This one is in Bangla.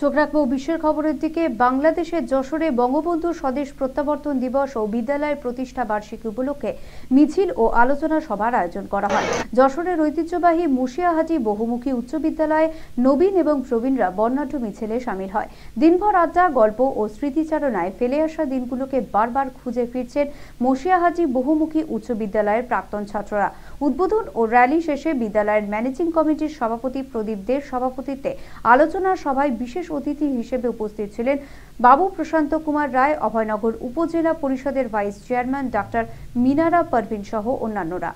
চোখ রাখবো বিশ্বের খবরের দিকে বাংলাদেশের যশোরে বঙ্গবন্ধু স্বদেশ প্রত্যাবর্তন দিবস ও বিদ্যালয়ের প্রতিষ্ঠা বার্ষিকী উপলক্ষে মিছিল ও আলোচনা সভার আয়োজন করা হয় যশোরের ঐতিহ্যবাহী মুশিয়াহাটি বহুমুখী উচ্চ বিদ্যালয়ে নবীন এবং প্রবীণরা বর্ণাঢ্য মিছিলে সামিল হয় দিনভর আড্ডা গল্প ও স্মৃতিচারণায় ফেলে আসা দিনগুলোকে বারবার খুঁজে ফিরছেন মুশিয়াহাটি বহুমুখী উচ্চ বিদ্যালয়ের প্রাক্তন ছাত্ররা উদ্বোধন ও র্যালি শেষে বিদ্যালয়ের ম্যানেজিং কমিটির সভাপতি প্রদীপ দের সভাপতিত্বে আলোচনা সভায় বিশেষ অতিথি হিসেবে উপস্থিত ছিলেন বাবু প্রশান্ত কুমার রায় অভয়নগর উপজেলা পরিষদের vice chairman doctor Minara Parvin সহ অন্যান্যরা